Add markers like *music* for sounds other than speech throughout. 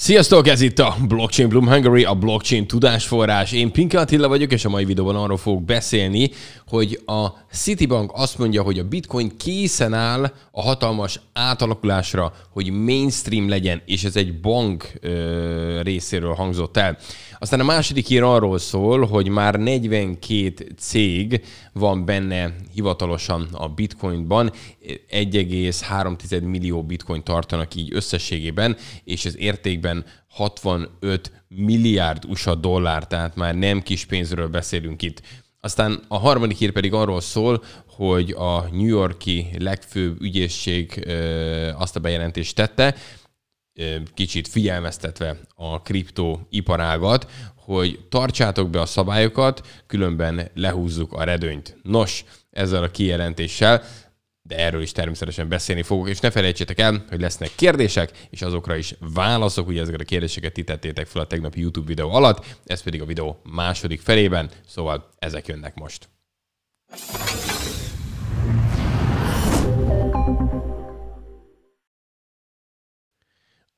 Sziasztok, ez itt a Blockchain Bloom Hungary, a blockchain tudásforrás. Én Pinka Attila vagyok, és a mai videóban arról fogok beszélni, hogy a Citibank azt mondja, hogy a bitcoin készen áll a hatalmas átalakulásra, hogy mainstream legyen, és ez egy bank ö, részéről hangzott el. Aztán a második hír arról szól, hogy már 42 cég van benne hivatalosan a bitcoinban, 1,3 millió bitcoin tartanak így összességében, és ez értékben évben 65 milliárd USA dollár, tehát már nem kis pénzről beszélünk itt. Aztán a harmadik hír pedig arról szól, hogy a New Yorki legfőbb ügyészség azt a bejelentést tette, kicsit figyelmeztetve a kriptó iparágat, hogy tartsátok be a szabályokat, különben lehúzzuk a redőnyt. Nos, ezzel a kijelentéssel de erről is természetesen beszélni fogok, és ne felejtsétek el, hogy lesznek kérdések, és azokra is válaszok, ugye ezeket a kérdéseket titettétek fel a tegnapi YouTube videó alatt, ez pedig a videó második felében, szóval ezek jönnek most.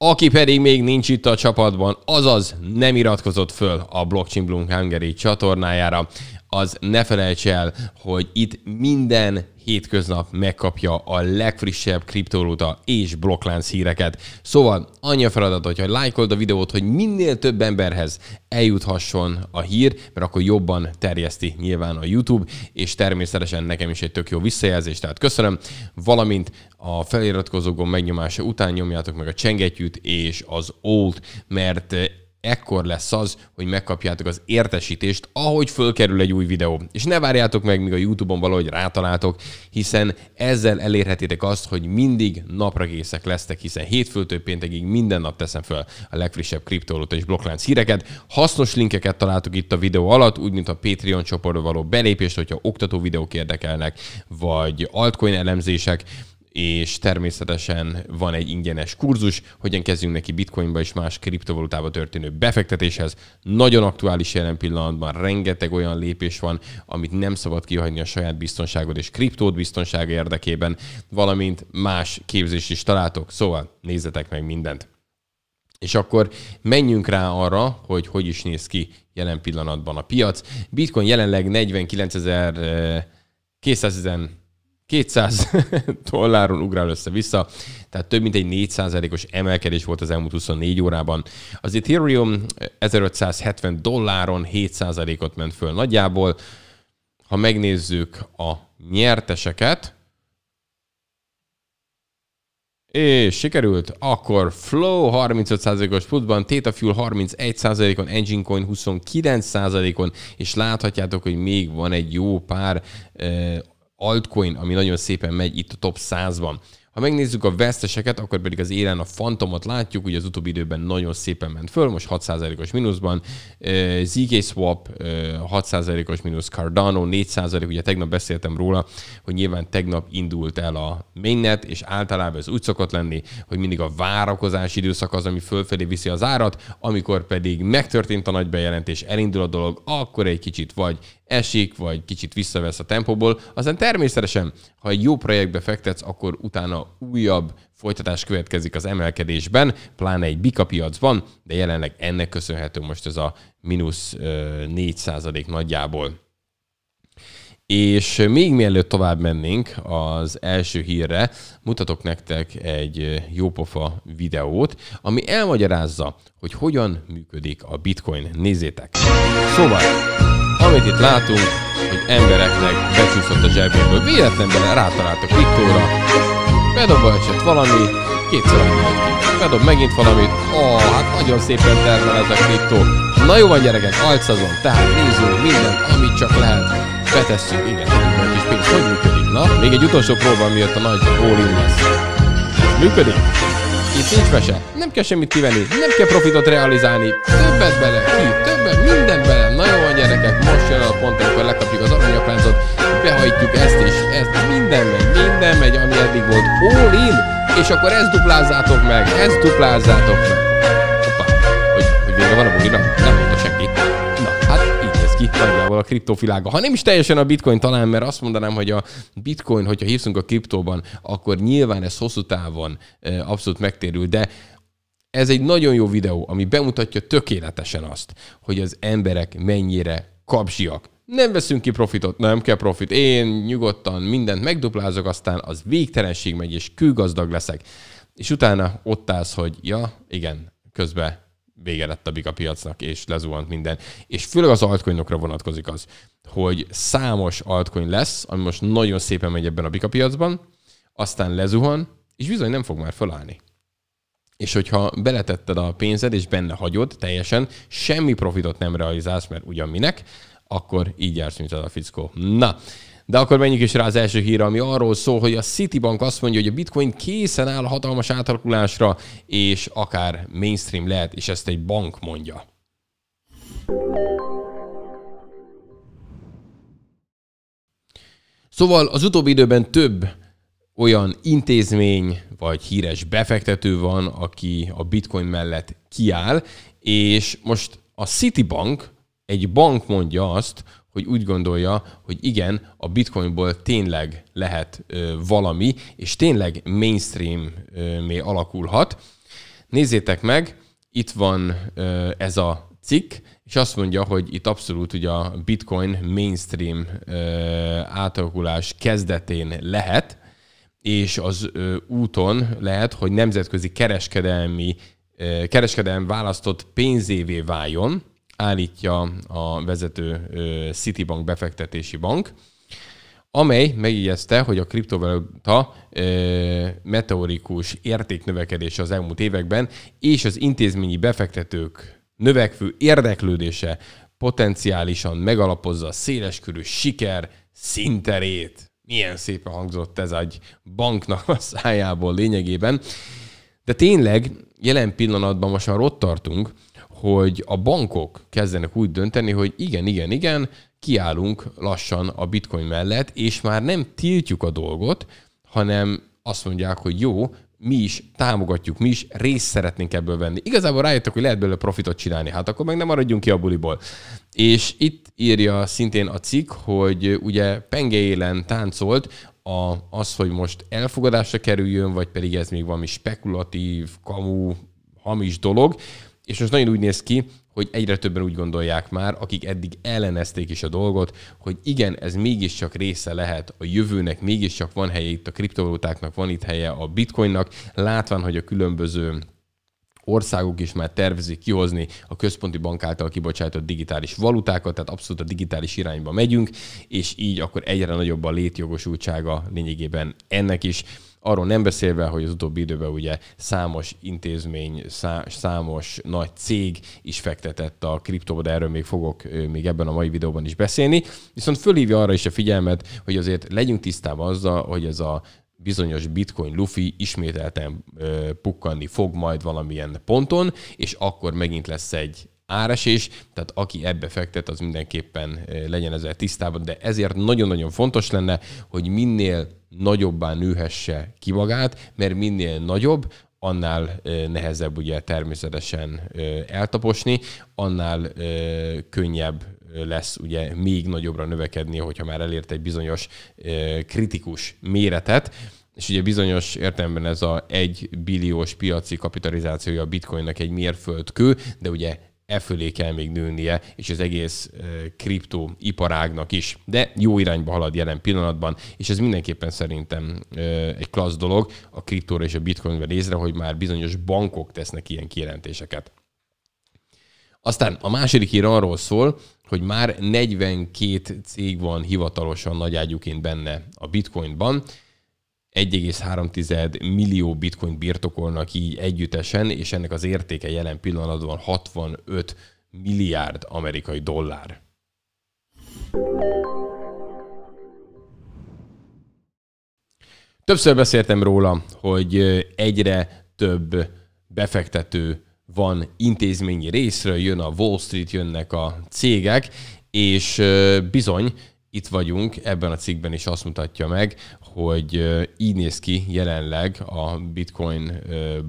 Aki pedig még nincs itt a csapatban, azaz nem iratkozott föl a Blockchain Bloom Hungary csatornájára, az ne felejts el, hogy itt minden hétköznap megkapja a legfrissebb kriptorúta és blokklánc híreket. Szóval annyi a feladat, hogyha lájkold a videót, hogy minél több emberhez eljuthasson a hír, mert akkor jobban terjeszti nyilván a YouTube, és természetesen nekem is egy tök jó visszajelzés, tehát köszönöm, valamint a feliratkozó gomb megnyomása után nyomjátok meg a csengetyűt és az old, mert ekkor lesz az, hogy megkapjátok az értesítést, ahogy fölkerül egy új videó. És ne várjátok meg, míg a YouTube-on valahogy rátaláltok, hiszen ezzel elérhetitek azt, hogy mindig napra készek lesztek, hiszen hétfőtől péntekig minden nap teszem fel a legfrissebb kriptolóta és blokklánc híreket. Hasznos linkeket találtok itt a videó alatt, úgy mint a Patreon csoportba való belépést, hogyha oktató videók érdekelnek, vagy altcoin elemzések, és természetesen van egy ingyenes kurzus, hogyan kezdjünk neki bitcoinba és más kriptovalutába történő befektetéshez. Nagyon aktuális jelen pillanatban rengeteg olyan lépés van, amit nem szabad kihagyni a saját biztonságod és kriptód biztonsága érdekében, valamint más képzés is találtok, szóval nézzetek meg mindent. És akkor menjünk rá arra, hogy hogy is néz ki jelen pillanatban a piac. Bitcoin jelenleg 49 ezer 200 *laughs* dolláron ugrál össze-vissza, tehát több mint egy 4%-os emelkedés volt az elmúlt 24 órában. Az Ethereum 1570 dolláron 7%-ot ment föl nagyjából. Ha megnézzük a nyerteseket, és sikerült, akkor Flow 35%-os pluszban, Theta Fuel 31%-on, Engine Coin 29%-on, és láthatjátok, hogy még van egy jó pár eh, altcoin, ami nagyon szépen megy itt a top 100-ban. Ha megnézzük a veszteseket, akkor pedig az élen a fantomot látjuk, ugye az utóbbi időben nagyon szépen ment föl, most 6%-os mínuszban, ZK Swap 6%-os mínusz, Cardano 4%, ugye tegnap beszéltem róla, hogy nyilván tegnap indult el a mainnet, és általában ez úgy szokott lenni, hogy mindig a várakozás időszak az, ami fölfelé viszi az árat, amikor pedig megtörtént a nagy bejelentés, elindul a dolog, akkor egy kicsit vagy esik, vagy kicsit visszavesz a tempóból, aztán természetesen, ha egy jó projektbe fektetsz, akkor utána újabb folytatás következik az emelkedésben, pláne egy bika piacban, de jelenleg ennek köszönhető most ez a mínusz 4 nagyjából. És még mielőtt tovább mennénk az első hírre, mutatok nektek egy jópofa videót, ami elmagyarázza, hogy hogyan működik a bitcoin. Nézzétek! Szóval, amit itt látunk, hogy embereknek becsúszott a zsebéből. Véletlenben a kriptóra. bedob esett valami, kétszer ki. Bedob megint valamit, ó, hát nagyon szépen termel ez a kriptó. Na jó van gyerekek, alcazon, tehát nézzünk mindent, amit csak lehet. Betesszük, igen, egy kis pénz, hogy működik? Na, még egy utolsó próba, miatt a nagy all lesz. Működik? Itt nincs mese, nem kell semmit kivenni, nem kell profitot realizálni, többet bele, ki, többet, minden bele gyerekek, most jön a pont, amikor lekapjuk az aranyapáncot, behajtjuk ezt is, ezt, minden megy, minden megy, ami eddig volt, all in, és akkor ezt duplázzátok meg, ezt duplázzátok meg. Hoppá, hogy, hogy vége van a bulinak? Nem mondta senki. Na, hát így néz ki nagyjából a kriptovilága. Ha nem is teljesen a bitcoin talán, mert azt mondanám, hogy a bitcoin, hogyha hívszunk a kriptóban, akkor nyilván ez hosszú távon abszolút megtérül, de ez egy nagyon jó videó, ami bemutatja tökéletesen azt, hogy az emberek mennyire kapsiak. Nem veszünk ki profitot, nem kell profit. Én nyugodtan mindent megduplázok, aztán az végtelenség megy, és külgazdag leszek. És utána ott állsz, hogy ja, igen, közben vége lett a bika piacnak, és lezuhant minden. És főleg az altcoinokra vonatkozik az, hogy számos altcoin lesz, ami most nagyon szépen megy ebben a bika piacban, aztán lezuhan, és bizony nem fog már felállni és hogyha beletetted a pénzed, és benne hagyod teljesen, semmi profitot nem realizálsz, mert ugyan minek, akkor így jársz, mint az a fickó. Na, de akkor menjünk is rá az első hír, ami arról szól, hogy a Citibank azt mondja, hogy a bitcoin készen áll a hatalmas átalakulásra, és akár mainstream lehet, és ezt egy bank mondja. Szóval az utóbbi időben több olyan intézmény vagy híres befektető van, aki a bitcoin mellett kiáll, és most a Citibank, egy bank mondja azt, hogy úgy gondolja, hogy igen, a bitcoinból tényleg lehet ö, valami, és tényleg mainstream mé alakulhat. Nézzétek meg, itt van ö, ez a cikk, és azt mondja, hogy itt abszolút ugye a bitcoin mainstream ö, átalakulás kezdetén lehet, és az úton lehet, hogy nemzetközi kereskedelmi, kereskedelmi választott pénzévé váljon, állítja a vezető Citibank befektetési bank, amely megígyezte, hogy a kriptovaluta ö, meteorikus értéknövekedése az elmúlt években, és az intézményi befektetők növekvő érdeklődése potenciálisan megalapozza a széleskörű siker szinterét. Milyen szépen hangzott ez egy banknak a szájából lényegében. De tényleg jelen pillanatban most már ott tartunk, hogy a bankok kezdenek úgy dönteni, hogy igen, igen, igen, kiállunk lassan a bitcoin mellett, és már nem tiltjuk a dolgot, hanem azt mondják, hogy jó, mi is támogatjuk, mi is részt szeretnénk ebből venni. Igazából rájöttök, hogy lehet belőle profitot csinálni, hát akkor meg nem maradjunk ki a buliból. És itt írja szintén a cikk, hogy ugye penge élen táncolt, a, az, hogy most elfogadásra kerüljön, vagy pedig ez még valami spekulatív, kamu, hamis dolog, és most nagyon úgy néz ki, hogy egyre többen úgy gondolják már, akik eddig ellenezték is a dolgot, hogy igen, ez mégiscsak része lehet a jövőnek, mégiscsak van helye itt a kriptovalutáknak, van itt helye a bitcoinnak, látván, hogy a különböző országok is már tervezik kihozni a központi bank által kibocsátott digitális valutákat, tehát abszolút a digitális irányba megyünk, és így akkor egyre nagyobb a létjogosultsága lényegében ennek is Arról nem beszélve, hogy az utóbbi időben ugye számos intézmény, számos nagy cég is fektetett a kriptóba, de erről még fogok még ebben a mai videóban is beszélni. Viszont fölhívja arra is a figyelmet, hogy azért legyünk tisztában azzal, hogy ez a bizonyos bitcoin lufi ismételten ö, pukkanni fog majd valamilyen ponton, és akkor megint lesz egy áresés, tehát aki ebbe fektet, az mindenképpen legyen ezzel tisztában, de ezért nagyon-nagyon fontos lenne, hogy minél nagyobbá nőhesse ki magát, mert minél nagyobb, annál nehezebb ugye természetesen eltaposni, annál könnyebb lesz ugye még nagyobbra növekedni, hogyha már elért egy bizonyos kritikus méretet. És ugye bizonyos értelemben ez a 1 billiós piaci kapitalizációja a bitcoinnak egy mérföldkő, de ugye e fölé kell még nőnie, és az egész kriptó iparágnak is. De jó irányba halad jelen pillanatban, és ez mindenképpen szerintem egy klassz dolog a kriptóra és a bitcoinra nézve, hogy már bizonyos bankok tesznek ilyen kijelentéseket. Aztán a második hír arról szól, hogy már 42 cég van hivatalosan nagyágyúként benne a bitcoinban, 1,3 millió bitcoin birtokolnak így együttesen, és ennek az értéke jelen pillanatban 65 milliárd amerikai dollár. Többször beszéltem róla, hogy egyre több befektető van intézményi részről, jön a Wall Street, jönnek a cégek, és bizony, itt vagyunk, ebben a cikkben is azt mutatja meg, hogy így néz ki jelenleg a bitcoin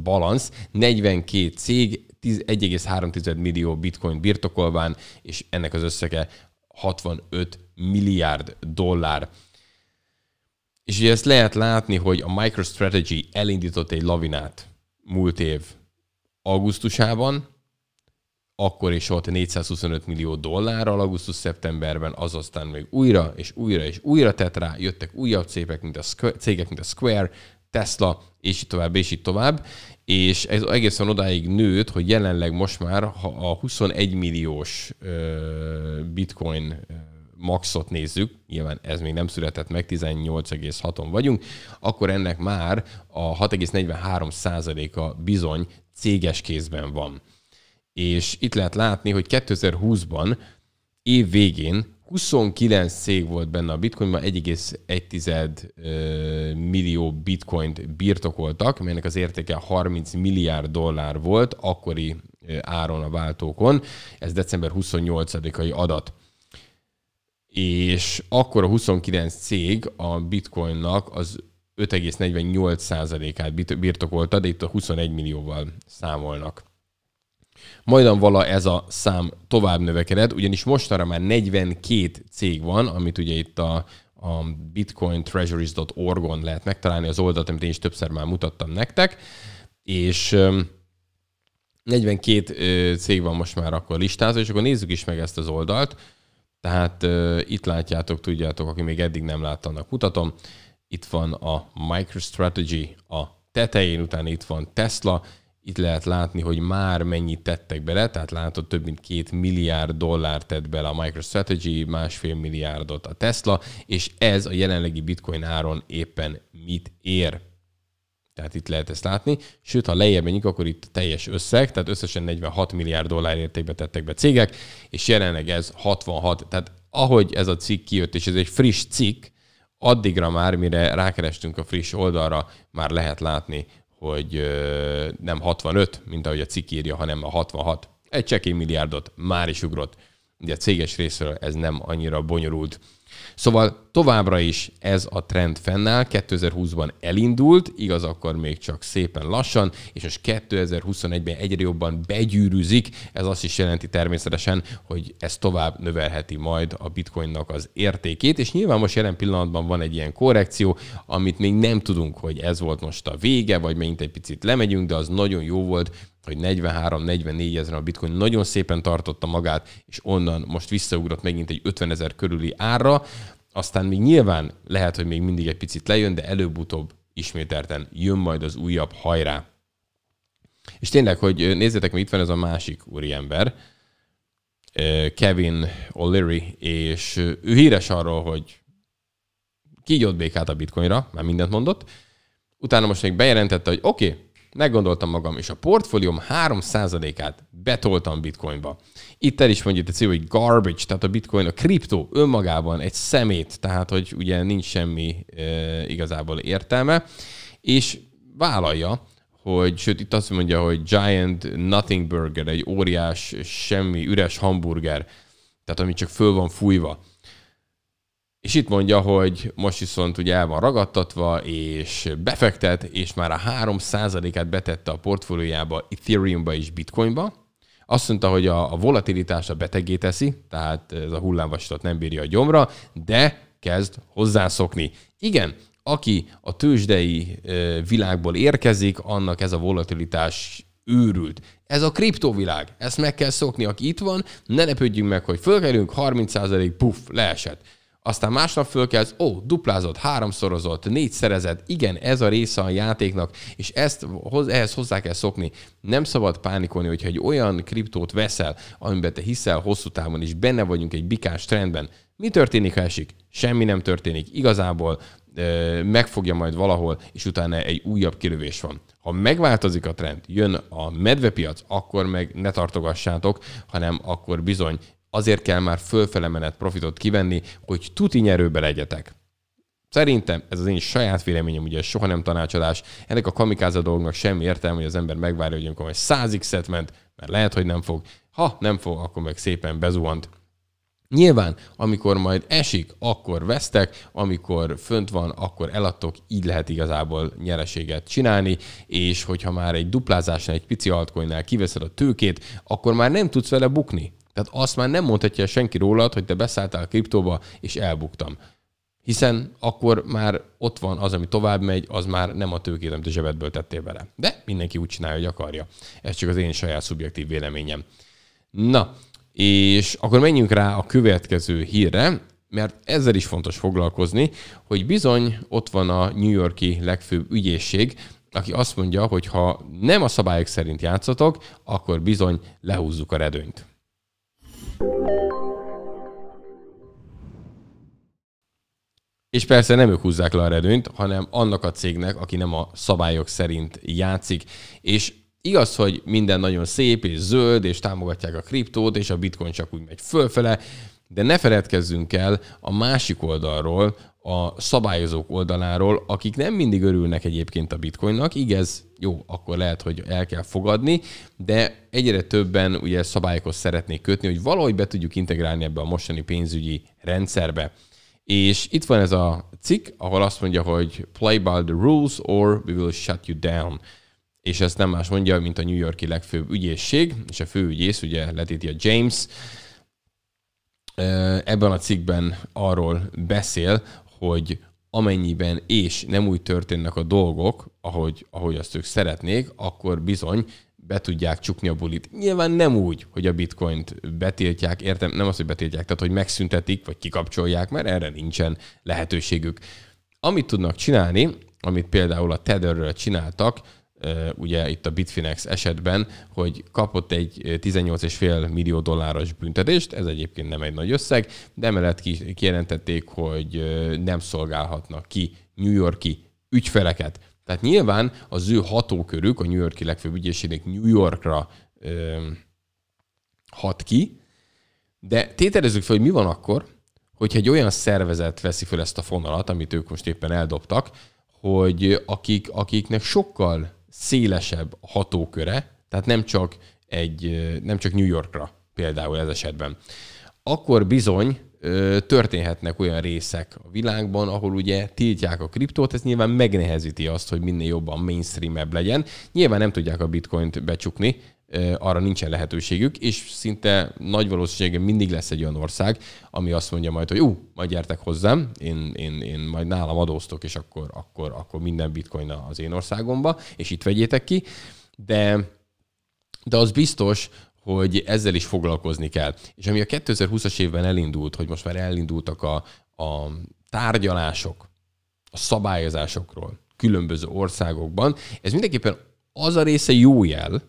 balansz. 42 cég 1,3 millió bitcoin birtokolván, és ennek az összege 65 milliárd dollár. És ugye ezt lehet látni, hogy a MicroStrategy elindított egy lavinát múlt év augusztusában, akkor is volt 425 millió dollárral augusztus-szeptemberben, az aztán még újra és újra és újra tett rá, jöttek újabb cégek, mint a Square, cégek, mint a Square, Tesla, és így tovább, és így tovább, és ez egészen odáig nőtt, hogy jelenleg most már ha a 21 milliós bitcoin maxot nézzük, nyilván ez még nem született meg, 18,6-on vagyunk, akkor ennek már a 6,43 a bizony céges kézben van és itt lehet látni, hogy 2020-ban év végén 29 cég volt benne a bitcoinban, 1,1 millió bitcoint birtokoltak, melynek az értéke 30 milliárd dollár volt akkori áron a váltókon. Ez december 28-ai adat. És akkor a 29 cég a bitcoinnak az 5,48%-át birtokolta, de itt a 21 millióval számolnak. Majdan vala ez a szám tovább növekedett, ugyanis mostanra már 42 cég van, amit ugye itt a, a bitcointreasuries.org-on lehet megtalálni az oldalt, amit én is többször már mutattam nektek, és 42 cég van most már akkor listázva, és akkor nézzük is meg ezt az oldalt. Tehát itt látjátok, tudjátok, aki még eddig nem látta, annak mutatom. Itt van a MicroStrategy a tetején, utána itt van Tesla, itt lehet látni, hogy már mennyit tettek bele, tehát látod több mint két milliárd dollár tett bele a MicroStrategy, másfél milliárdot a Tesla, és ez a jelenlegi bitcoin áron éppen mit ér. Tehát itt lehet ezt látni. Sőt, ha lejjebb menjük, akkor itt teljes összeg, tehát összesen 46 milliárd dollár értékbe tettek be cégek, és jelenleg ez 66. Tehát ahogy ez a cikk kijött, és ez egy friss cikk, addigra már, mire rákerestünk a friss oldalra, már lehet látni, hogy nem 65, mint ahogy a cikk írja, hanem a 66. Egy csekély milliárdot már is ugrott. Ugye a céges részről ez nem annyira bonyolult Szóval továbbra is ez a trend fennáll, 2020-ban elindult, igaz, akkor még csak szépen lassan, és most 2021-ben egyre jobban begyűrűzik, ez azt is jelenti természetesen, hogy ez tovább növelheti majd a bitcoinnak az értékét, és nyilván most jelen pillanatban van egy ilyen korrekció, amit még nem tudunk, hogy ez volt most a vége, vagy megint egy picit lemegyünk, de az nagyon jó volt, hogy 43-44 ezeren a bitcoin nagyon szépen tartotta magát, és onnan most visszaugrott megint egy 50 ezer körüli árra, aztán még nyilván lehet, hogy még mindig egy picit lejön, de előbb-utóbb ismételten jön majd az újabb hajrá. És tényleg, hogy nézzétek, mert itt van ez a másik úriember, Kevin O'Leary, és ő híres arról, hogy kígyott békát a bitcoinra, már mindent mondott, utána most még bejelentette, hogy oké, okay, meggondoltam magam, és a portfólióm 3%-át betoltam bitcoinba. Itt el is mondjuk a cél, hogy garbage, tehát a bitcoin, a kriptó önmagában egy szemét, tehát hogy ugye nincs semmi e, igazából értelme, és vállalja, hogy, sőt itt azt mondja, hogy giant nothing burger, egy óriás, semmi, üres hamburger, tehát ami csak föl van fújva és itt mondja, hogy most viszont ugye el van ragadtatva, és befektet, és már a 3%-át betette a portfóliójába Ethereumba és Bitcoinba. Azt mondta, hogy a, volatilitás a betegé teszi, tehát ez a hullámvasutat nem bírja a gyomra, de kezd hozzászokni. Igen, aki a tőzsdei világból érkezik, annak ez a volatilitás őrült. Ez a kriptovilág, ezt meg kell szokni, aki itt van, ne lepődjünk meg, hogy fölkerülünk, 30% puff, leesett aztán másnap fölkelsz, ó, duplázott, háromszorozott, négyszerezett, igen, ez a része a játéknak, és ezt, ehhez hozzá kell szokni. Nem szabad pánikolni, hogyha egy olyan kriptót veszel, amiben te hiszel hosszú távon, és benne vagyunk egy bikás trendben. Mi történik, ha esik? Semmi nem történik. Igazából megfogja majd valahol, és utána egy újabb kilövés van. Ha megváltozik a trend, jön a medvepiac, akkor meg ne tartogassátok, hanem akkor bizony azért kell már fölfele menet profitot kivenni, hogy tuti nyerőbe legyetek. Szerintem ez az én saját véleményem, ugye soha nem tanácsadás. Ennek a kamikáza dolgnak semmi értelme, hogy az ember megvárja, hogy amikor egy 100 x ment, mert lehet, hogy nem fog. Ha nem fog, akkor meg szépen bezuhant. Nyilván, amikor majd esik, akkor vesztek, amikor fönt van, akkor eladtok, így lehet igazából nyereséget csinálni, és hogyha már egy duplázásnál, egy pici altcoinnál kiveszed a tőkét, akkor már nem tudsz vele bukni. Tehát azt már nem mondhatja senki rólad, hogy te beszálltál a kriptóba, és elbuktam. Hiszen akkor már ott van az, ami tovább megy, az már nem a tőkét, amit a zsebedből tettél bele. De mindenki úgy csinálja, hogy akarja. Ez csak az én saját szubjektív véleményem. Na, és akkor menjünk rá a következő hírre, mert ezzel is fontos foglalkozni, hogy bizony ott van a New Yorki legfőbb ügyészség, aki azt mondja, hogy ha nem a szabályok szerint játszatok, akkor bizony lehúzzuk a redőnyt. És persze nem ők húzzák le a redőnyt, hanem annak a cégnek, aki nem a szabályok szerint játszik. És igaz, hogy minden nagyon szép és zöld, és támogatják a kriptót, és a bitcoin csak úgy megy fölfele, de ne feledkezzünk el a másik oldalról, a szabályozók oldaláról, akik nem mindig örülnek egyébként a bitcoinnak, igaz, jó, akkor lehet, hogy el kell fogadni, de egyre többen ugye szabályokhoz szeretnék kötni, hogy valahogy be tudjuk integrálni ebbe a mostani pénzügyi rendszerbe. És itt van ez a cikk, ahol azt mondja, hogy play by the rules or we will shut you down. És ezt nem más mondja, mint a New Yorki legfőbb ügyészség, és a főügyész, ugye letéti a James, ebben a cikkben arról beszél, hogy amennyiben és nem úgy történnek a dolgok, ahogy, ahogy azt ők szeretnék, akkor bizony be tudják csukni a bulit. Nyilván nem úgy, hogy a bitcoint betiltják, értem, nem az, hogy betiltják, tehát hogy megszüntetik, vagy kikapcsolják, mert erre nincsen lehetőségük. Amit tudnak csinálni, amit például a Tetherről csináltak, ugye itt a Bitfinex esetben, hogy kapott egy 18,5 millió dolláros büntetést, ez egyébként nem egy nagy összeg, de emellett kijelentették, hogy nem szolgálhatnak ki New Yorki ügyfeleket. Tehát nyilván az ő hatókörük, a New Yorki legfőbb ügyészségnek New Yorkra ö, hat ki, de tételezzük fel, hogy mi van akkor, hogyha egy olyan szervezet veszi fel ezt a fonalat, amit ők most éppen eldobtak, hogy akik, akiknek sokkal szélesebb hatóköre, tehát nem csak, egy, nem csak New Yorkra például ez esetben, akkor bizony történhetnek olyan részek a világban, ahol ugye tiltják a kriptót, ez nyilván megnehezíti azt, hogy minél jobban mainstreamebb legyen. Nyilván nem tudják a bitcoint becsukni, arra nincsen lehetőségük, és szinte nagy valószínűséggel mindig lesz egy olyan ország, ami azt mondja majd, hogy ú, majd gyertek hozzám, én, én, én majd nálam adóztok, és akkor, akkor, akkor minden bitcoin az én országomba, és itt vegyétek ki, de, de az biztos, hogy ezzel is foglalkozni kell. És ami a 2020-as évben elindult, hogy most már elindultak a, a tárgyalások, a szabályozásokról különböző országokban, ez mindenképpen az a része jó jel,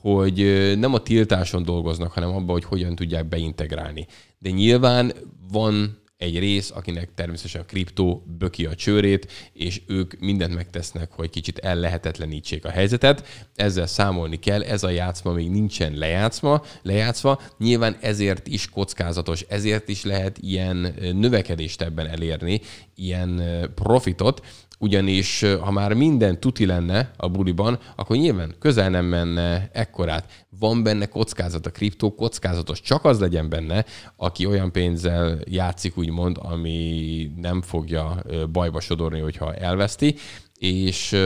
hogy nem a tiltáson dolgoznak, hanem abban, hogy hogyan tudják beintegrálni. De nyilván van egy rész, akinek természetesen a kriptó böki a csőrét, és ők mindent megtesznek, hogy kicsit ellehetetlenítsék a helyzetet. Ezzel számolni kell, ez a játszma még nincsen lejátszma, lejátszva. Nyilván ezért is kockázatos, ezért is lehet ilyen növekedést ebben elérni, ilyen profitot, ugyanis ha már minden tuti lenne a buliban, akkor nyilván közel nem menne ekkorát. Van benne kockázat, a kriptó kockázatos, csak az legyen benne, aki olyan pénzzel játszik, úgymond, ami nem fogja bajba sodorni, hogyha elveszti, és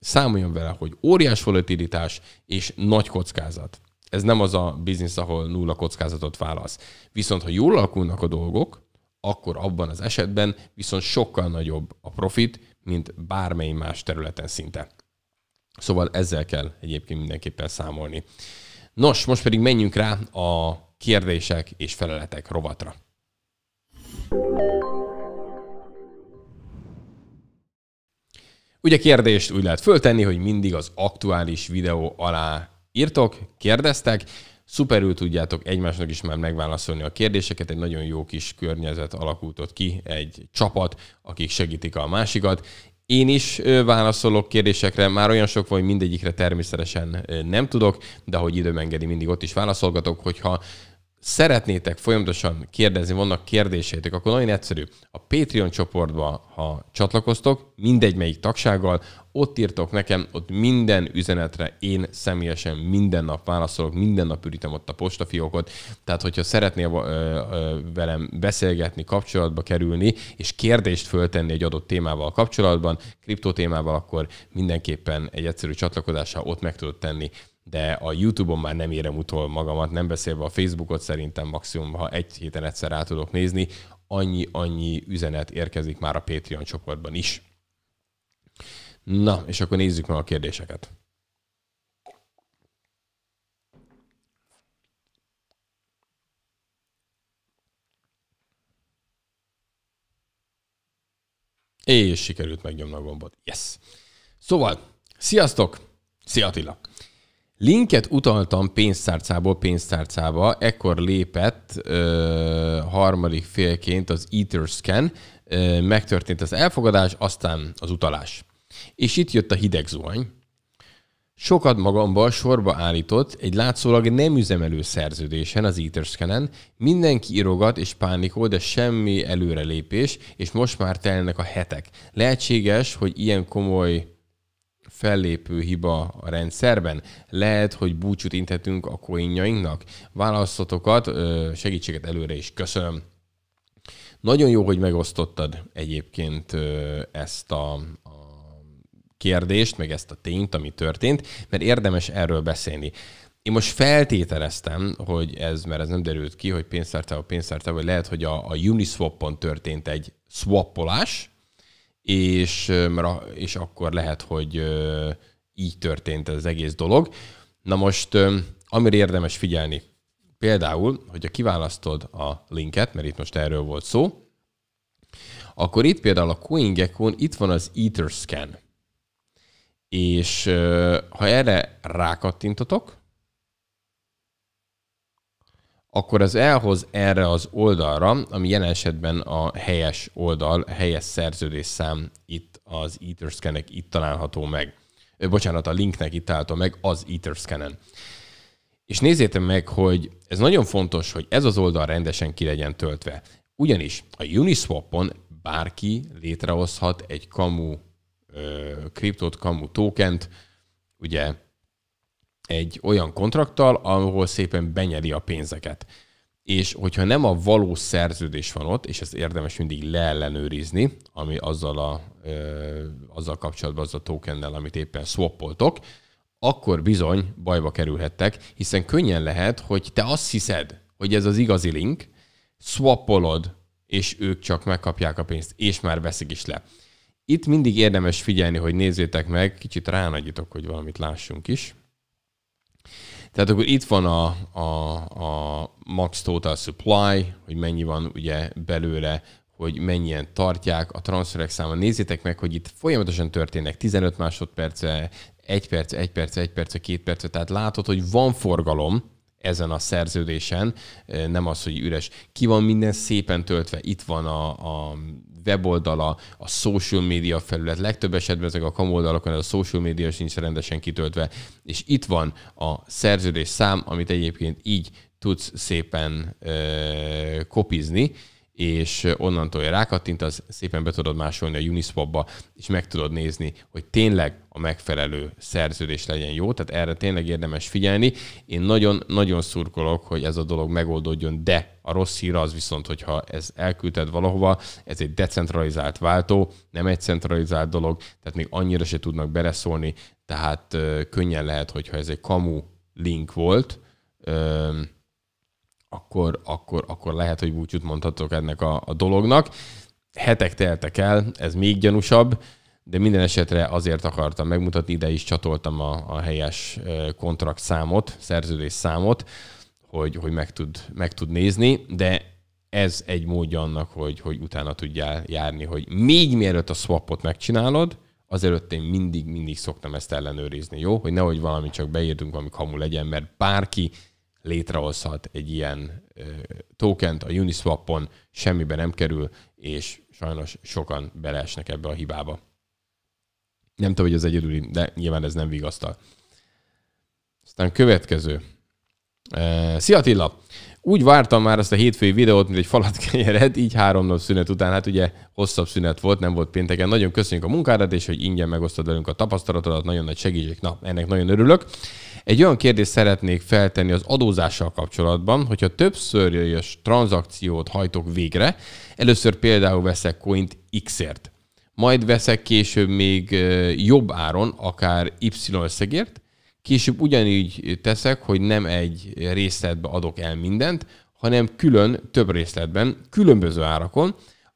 számoljon vele, hogy óriás volatilitás és nagy kockázat. Ez nem az a biznisz, ahol nulla kockázatot válasz. Viszont ha jól alakulnak a dolgok, akkor abban az esetben viszont sokkal nagyobb a profit, mint bármely más területen szinte. Szóval ezzel kell egyébként mindenképpen számolni. Nos, most pedig menjünk rá a kérdések és feleletek rovatra. Ugye kérdést úgy lehet föltenni, hogy mindig az aktuális videó alá írtok, kérdeztek, Szuperül tudjátok egymásnak is már megválaszolni a kérdéseket, egy nagyon jó kis környezet alakult ott ki, egy csapat, akik segítik a másikat. Én is válaszolok kérdésekre, már olyan sok hogy mindegyikre természetesen nem tudok, de hogy időm engedi, mindig ott is válaszolgatok, hogyha szeretnétek folyamatosan kérdezni, vannak kérdéseitek, akkor nagyon egyszerű. A Patreon csoportba, ha csatlakoztok, mindegy melyik tagsággal, ott írtok nekem, ott minden üzenetre én személyesen minden nap válaszolok, minden nap ürítem ott a postafiókot. Tehát, hogyha szeretnél velem beszélgetni, kapcsolatba kerülni, és kérdést föltenni egy adott témával kapcsolatban, kriptotémával, akkor mindenképpen egy egyszerű csatlakozással ott meg tudod tenni de a YouTube-on már nem érem utol magamat, nem beszélve a Facebookot szerintem maximum, ha egy héten egyszer rá tudok nézni, annyi-annyi üzenet érkezik már a Patreon csoportban is. Na, és akkor nézzük meg a kérdéseket. És sikerült megnyomni a gombot. Yes! Szóval, sziasztok! Szia Attila! Linket utaltam pénztárcából pénztárcába, ekkor lépett ö, harmadik félként az Etherscan, ö, megtörtént az elfogadás, aztán az utalás. És itt jött a hideg zuhany. Sokat magamban sorba állított egy látszólag nem üzemelő szerződésen az Etherscan-en. mindenki irogat és pánikol, de semmi előrelépés, és most már telnek a hetek. Lehetséges, hogy ilyen komoly fellépő hiba a rendszerben? Lehet, hogy búcsút inthetünk a koinjainknak? Választotokat, segítséget előre is köszönöm. Nagyon jó, hogy megosztottad egyébként ezt a, kérdést, meg ezt a tényt, ami történt, mert érdemes erről beszélni. Én most feltételeztem, hogy ez, mert ez nem derült ki, hogy pénztártával, pénztártával, vagy lehet, hogy a, a Uniswap-on történt egy swappolás, és, és akkor lehet, hogy így történt ez az egész dolog. Na most, amire érdemes figyelni, például, hogyha kiválasztod a linket, mert itt most erről volt szó, akkor itt például a CoinGecko-n itt van az Etherscan. És ha erre rákattintotok, akkor az elhoz erre az oldalra, ami jelen esetben a helyes oldal, helyes szerződésszám itt az etherscan itt található meg. Bocsánat, a linknek itt található meg az Etherscan-en. És nézzétek meg, hogy ez nagyon fontos, hogy ez az oldal rendesen ki legyen töltve. Ugyanis a Uniswap-on bárki létrehozhat egy kamu kriptot kriptót, kamu tokent, ugye egy olyan kontrakttal, ahol szépen benyeli a pénzeket. És hogyha nem a valós szerződés van ott, és ezt érdemes mindig leellenőrizni, ami azzal, a, ö, azzal kapcsolatban, az a tokennel, amit éppen swappoltok, akkor bizony bajba kerülhettek, hiszen könnyen lehet, hogy te azt hiszed, hogy ez az igazi link, swappolod, és ők csak megkapják a pénzt, és már veszik is le. Itt mindig érdemes figyelni, hogy nézzétek meg, kicsit ránagyítok, hogy valamit lássunk is. Tehát akkor itt van a, a, a max total supply, hogy mennyi van ugye belőle, hogy mennyien tartják a transferek száma. Nézzétek meg, hogy itt folyamatosan történnek 15 másodperce, 1 perc, 1 perc, 1 perc, 2 perc, tehát látod, hogy van forgalom, ezen a szerződésen, nem az, hogy üres. Ki van minden szépen töltve, itt van a, a weboldala, a social media felület, legtöbb esetben ezek a kamoldalakon a social media sincs rendesen kitöltve, és itt van a szerződés szám, amit egyébként így tudsz szépen ö, kopizni, és onnantól, hogy rákattint, az szépen be tudod másolni a Uniswap-ba, és meg tudod nézni, hogy tényleg a megfelelő szerződés legyen jó, tehát erre tényleg érdemes figyelni. Én nagyon-nagyon szurkolok, hogy ez a dolog megoldódjon, de a rossz hír az viszont, hogyha ez elküldted valahova, ez egy decentralizált váltó, nem egy centralizált dolog, tehát még annyira se tudnak beleszólni, tehát könnyen lehet, hogyha ez egy kamu link volt, akkor, akkor, akkor lehet, hogy búcsút mondhatok ennek a, a dolognak. Hetek teltek el, ez még gyanúsabb, de minden esetre azért akartam megmutatni, ide is csatoltam a, a helyes kontrakt számot, szerződés számot, hogy, hogy meg, tud, meg tud nézni, de ez egy módja annak, hogy, hogy utána tudjál járni, hogy még mielőtt a swapot megcsinálod, azelőtt én mindig, mindig szoktam ezt ellenőrizni, jó? Hogy nehogy valami csak beírtunk, ami hamul legyen, mert bárki létrehozhat egy ilyen tokent a Swap-on semmibe nem kerül, és sajnos sokan beleesnek ebbe a hibába. Nem tudom, hogy az egyedüli, de nyilván ez nem vigasztal. Aztán következő. Szia Attila! Úgy vártam már ezt a hétfői videót, mint egy falat kenyeret, így három nap szünet után, hát ugye hosszabb szünet volt, nem volt pénteken. Nagyon köszönjük a munkádat, és hogy ingyen megosztod velünk a tapasztalatodat, nagyon nagy segítség. Na, ennek nagyon örülök. Egy olyan kérdést szeretnék feltenni az adózással kapcsolatban, hogyha jöjjös tranzakciót hajtok végre, először például veszek coint X-ért, majd veszek később még jobb áron, akár Y összegért, később ugyanígy teszek, hogy nem egy részletbe adok el mindent, hanem külön több részletben, különböző árakon,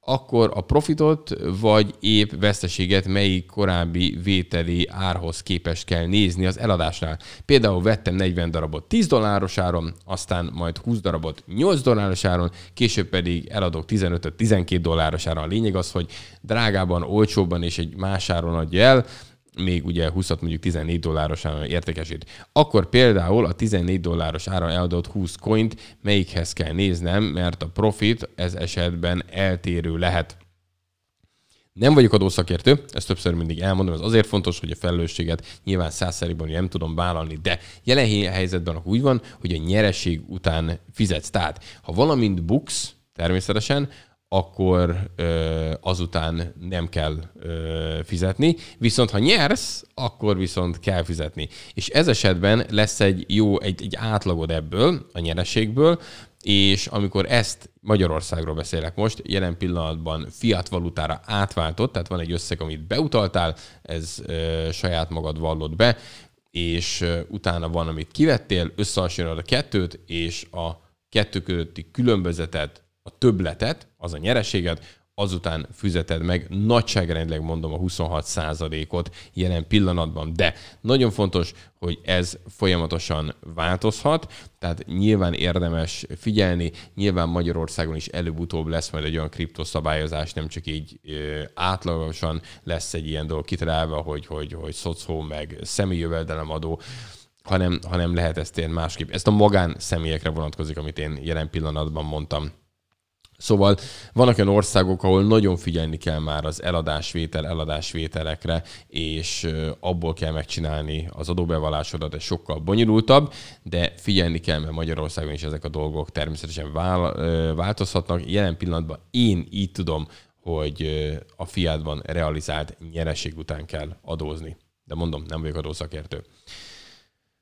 akkor a profitot vagy épp veszteséget melyik korábbi vételi árhoz képes kell nézni az eladásnál. Például vettem 40 darabot 10 dolláros áron, aztán majd 20 darabot 8 dolláros áron, később pedig eladok 15-12 dolláros áron. A lényeg az, hogy drágában, olcsóban és egy más áron adja el, még ugye 20 mondjuk 14 dolláros áron értékesít. Akkor például a 14 dolláros áron eladott 20 coint melyikhez kell néznem, mert a profit ez esetben eltérő lehet. Nem vagyok adószakértő, ezt többször mindig elmondom, ez azért fontos, hogy a felelősséget nyilván százszerűen nem tudom vállalni, de jelen helyzetben úgy van, hogy a nyereség után fizetsz. Tehát, ha valamint buksz, természetesen, akkor ö, azután nem kell ö, fizetni, viszont ha nyersz, akkor viszont kell fizetni. És ez esetben lesz egy jó, egy, egy átlagod ebből, a nyereségből, és amikor ezt Magyarországról beszélek most, jelen pillanatban fiat valutára átváltott, tehát van egy összeg, amit beutaltál, ez ö, saját magad vallott be, és ö, utána van, amit kivettél, összehasonlod a kettőt, és a kettő közötti különbözetet a töbletet, az a nyereséget, azután fizeted meg, nagyságrendileg mondom a 26%-ot jelen pillanatban, de nagyon fontos, hogy ez folyamatosan változhat, tehát nyilván érdemes figyelni, nyilván Magyarországon is előbb-utóbb lesz majd egy olyan kriptoszabályozás, nem csak így ö, átlagosan lesz egy ilyen dolog kitalálva, hogy, hogy, hogy szocó, meg személyjövedelemadó, hanem, hanem lehet ezt én másképp. Ezt a magán személyekre vonatkozik, amit én jelen pillanatban mondtam. Szóval vannak olyan országok, ahol nagyon figyelni kell már az eladásvétel, eladásvételekre, és abból kell megcsinálni az adóbevallásodat, ez sokkal bonyolultabb, de figyelni kell, mert Magyarországon is ezek a dolgok természetesen vál, változhatnak. Jelen pillanatban én így tudom, hogy a fiatban realizált nyereség után kell adózni. De mondom, nem vagyok adószakértő.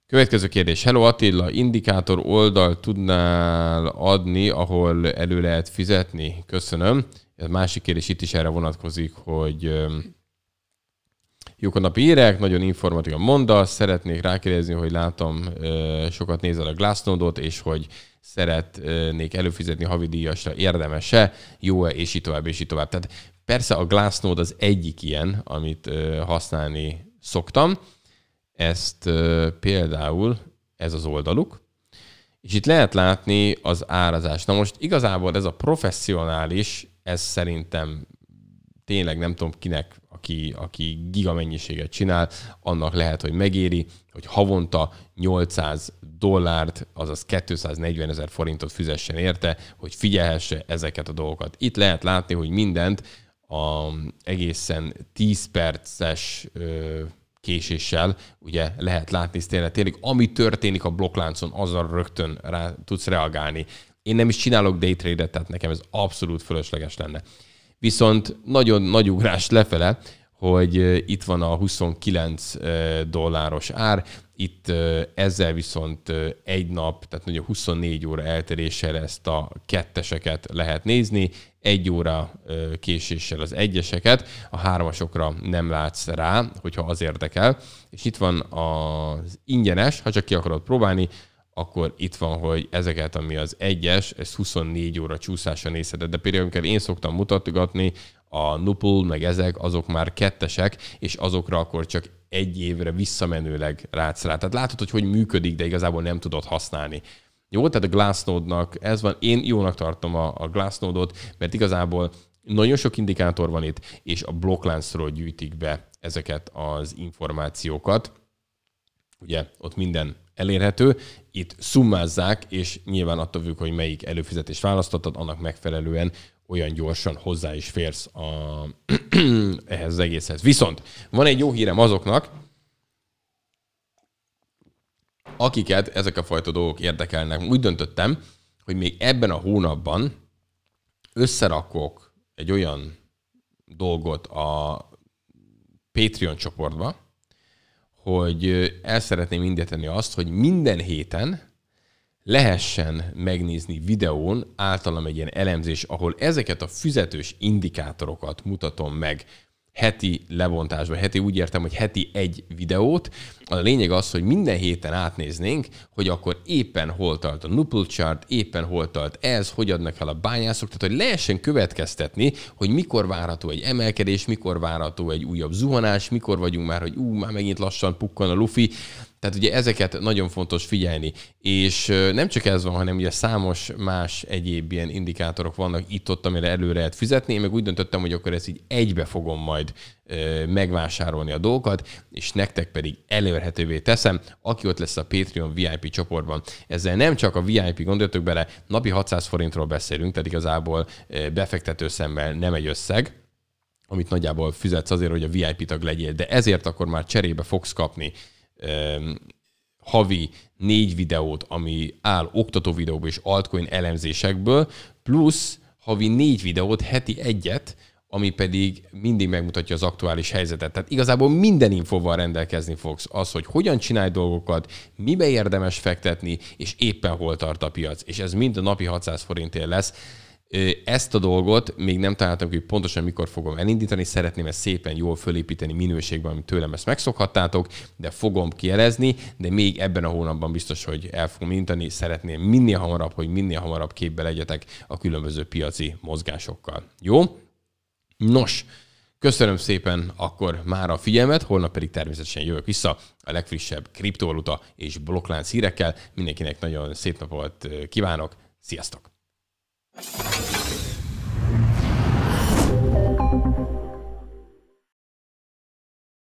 Következő kérdés. Hello Attila, indikátor oldal tudnál adni, ahol elő lehet fizetni? Köszönöm. A másik kérdés itt is erre vonatkozik, hogy jók a napi írek, nagyon informatív a mondasz, szeretnék rákérdezni, hogy látom, sokat nézel a Glassnode-ot, és hogy szeretnék előfizetni havidíjasra, érdemese, jó-e, és így tovább, és így tovább. Tehát persze a Glassnode az egyik ilyen, amit használni szoktam, ezt például ez az oldaluk, és itt lehet látni az árazást. Na most igazából ez a professzionális, ez szerintem tényleg nem tudom kinek, aki, aki gigamennyiséget csinál, annak lehet, hogy megéri, hogy havonta 800 dollárt, azaz 240 ezer forintot fizessen érte, hogy figyelhesse ezeket a dolgokat. Itt lehet látni, hogy mindent a egészen 10 perces ö, késéssel ugye lehet látni, tényleg, tényleg ami történik a blokkláncon, azzal rögtön rá tudsz reagálni. Én nem is csinálok day trade tehát nekem ez abszolút fölösleges lenne. Viszont nagyon nagy ugrás lefele, hogy itt van a 29 dolláros ár, itt ezzel viszont egy nap, tehát mondjuk 24 óra eltéréssel ezt a ketteseket lehet nézni, egy óra késéssel az egyeseket, a hármasokra nem látsz rá, hogyha az érdekel. És itt van az ingyenes, ha csak ki akarod próbálni, akkor itt van, hogy ezeket, ami az egyes, ez 24 óra csúszása nézheted. De például, amikor én szoktam mutatgatni, a Nupul, meg ezek, azok már kettesek, és azokra akkor csak egy évre visszamenőleg látsz rá. Tehát látod, hogy hogy működik, de igazából nem tudod használni. Jó, tehát a Glassnode-nak ez van. Én jónak tartom a, a Glassnode-ot, mert igazából nagyon sok indikátor van itt, és a blokkláncról gyűjtik be ezeket az információkat. Ugye ott minden elérhető, itt szummázzák, és nyilván attól függ, hogy melyik előfizetést választottad, annak megfelelően olyan gyorsan hozzá is férsz a *clears throat* ehhez az egészhez. Viszont van egy jó hírem azoknak, akiket ezek a fajta dolgok érdekelnek. Úgy döntöttem, hogy még ebben a hónapban összerakok egy olyan dolgot a Patreon csoportba, hogy el szeretném indítani azt, hogy minden héten lehessen megnézni videón általam egy ilyen elemzés, ahol ezeket a fizetős indikátorokat mutatom meg, heti levontás vagy heti úgy értem, hogy heti egy videót. A lényeg az, hogy minden héten átnéznénk, hogy akkor éppen hol tart a nupple chart, éppen hol tart ez, hogy adnak el a bányászok, tehát hogy lehessen következtetni, hogy mikor várható egy emelkedés, mikor várható egy újabb zuhanás, mikor vagyunk már, hogy ú, már megint lassan pukkan a lufi. Tehát ugye ezeket nagyon fontos figyelni, és nem csak ez van, hanem ugye számos más egyéb ilyen indikátorok vannak itt-ott, amire előre lehet fizetni. Én meg úgy döntöttem, hogy akkor ezt így egybe fogom majd megvásárolni a dolgokat, és nektek pedig elérhetővé teszem, aki ott lesz a Patreon VIP csoportban. Ezzel nem csak a VIP, gondoljatok bele, napi 600 forintról beszélünk, tehát igazából befektető szemmel nem egy összeg, amit nagyjából fizetsz azért, hogy a VIP tag legyél, de ezért akkor már cserébe fogsz kapni havi négy videót, ami áll oktató videóból és altcoin elemzésekből, plusz havi négy videót, heti egyet, ami pedig mindig megmutatja az aktuális helyzetet. Tehát igazából minden infóval rendelkezni fogsz. Az, hogy hogyan csinálj dolgokat, mibe érdemes fektetni, és éppen hol tart a piac. És ez mind a napi 600 forintért lesz ezt a dolgot még nem találtam hogy pontosan mikor fogom elindítani, szeretném ezt szépen jól fölépíteni minőségben, amit tőlem ezt megszokhattátok, de fogom kielezni, de még ebben a hónapban biztos, hogy el fogom indítani, szeretném minél hamarabb, hogy minél hamarabb képbe legyetek a különböző piaci mozgásokkal. Jó? Nos, Köszönöm szépen akkor már a figyelmet, holnap pedig természetesen jövök vissza a legfrissebb kriptovaluta és blokklánc hírekkel. Mindenkinek nagyon szép napot kívánok, sziasztok! you